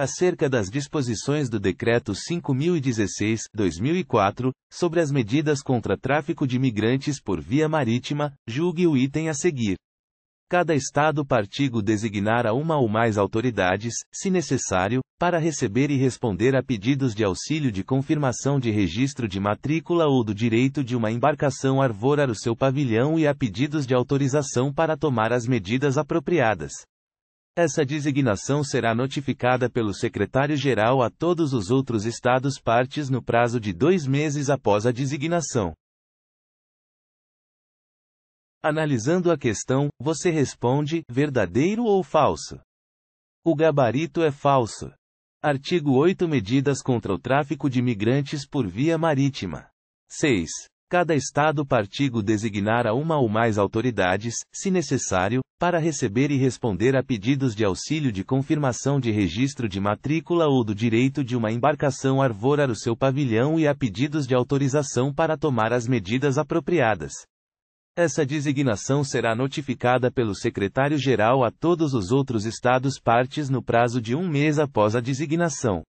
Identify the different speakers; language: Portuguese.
Speaker 1: acerca das disposições do Decreto 5016-2004, sobre as medidas contra tráfico de migrantes por via marítima, julgue o item a seguir. Cada Estado partigo designará uma ou mais autoridades, se necessário, para receber e responder a pedidos de auxílio de confirmação de registro de matrícula ou do direito de uma embarcação arvorar o seu pavilhão e a pedidos de autorização para tomar as medidas apropriadas. Essa designação será notificada pelo secretário-geral a todos os outros Estados partes no prazo de dois meses após a designação. Analisando a questão, você responde: verdadeiro ou falso? O gabarito é falso. Artigo 8 Medidas contra o tráfico de migrantes por via marítima. 6. Cada Estado partigo designará uma ou mais autoridades, se necessário, para receber e responder a pedidos de auxílio de confirmação de registro de matrícula ou do direito de uma embarcação arvorar o seu pavilhão e a pedidos de autorização para tomar as medidas apropriadas. Essa designação será notificada pelo secretário-geral a todos os outros Estados partes no prazo de um mês após a designação.